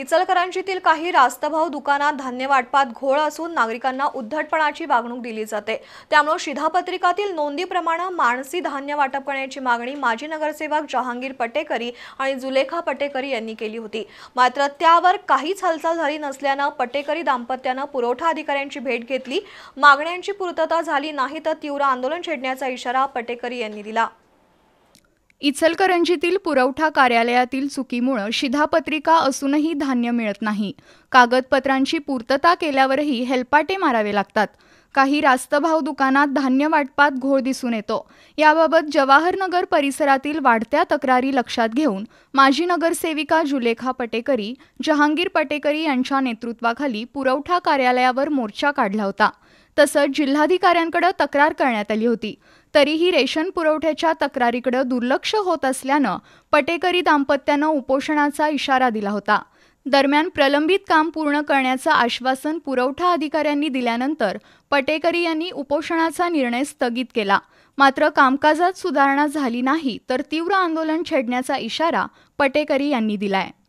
इचलकरांचीतील काही रास्तभाव दुकानात धान्य वाटपात घोळ असून नागरिकांना उद्धटपणाची वागणूक दिली जाते त्यामुळे शिधापत्रिकातील नोंदीप्रमाणे माणसी धान्य वाटप करण्याची मागणी माजी नगरसेवक जहांगीर पटेकरी आणि जुलेखा पटेकरी यांनी केली होती मात्र त्यावर काहीच हालचाल झाली नसल्यानं पटेकरी दाम्पत्यानं पुरवठा अधिकाऱ्यांची भेट घेतली मागण्यांची पूर्तता झाली नाही तर तीव्र आंदोलन छेडण्याचा इशारा पटेकरी यांनी दिला इचलकरंजीतील पुरवठा कार्यालयातील चुकीमुळं शिधापत्रिका असूनही धान्य मिळत नाही कागदपत्रांची पूर्तता केल्यावरही हेलपाटे मारावे लागतात काही रास्तभाव दुकानात धान्य वाटपात घोळ दिसून येतो याबाबत जवाहरनगर परिसरातील वाढत्या तक्रारी लक्षात घेऊन माजी नगरसेविका जुलेखा पटेकरी जहांगीर पटेकरी यांच्या नेतृत्वाखाली पुरवठा कार्यालयावर मोर्चा काढला होता तसंच जिल्हाधिकाऱ्यांकडे तक्रार करण्यात आली होती तरीही रेशन पुरवठ्याच्या तक्रारीकडे दुर्लक्ष होत असल्यानं पटेकरी दाम्पत्यानं उपोषणाचा इशारा दिला होता दरम्यान प्रलंबित काम पूर्ण करण्याचं आश्वासन पुरवठा अधिकाऱ्यांनी दिल्यानंतर पटेकरी यांनी उपोषणाचा निर्णय स्थगित केला मात्र कामकाजात सुधारणा झाली नाही तर तीव्र आंदोलन छेडण्याचा इशारा पटेकरी यांनी दिलाय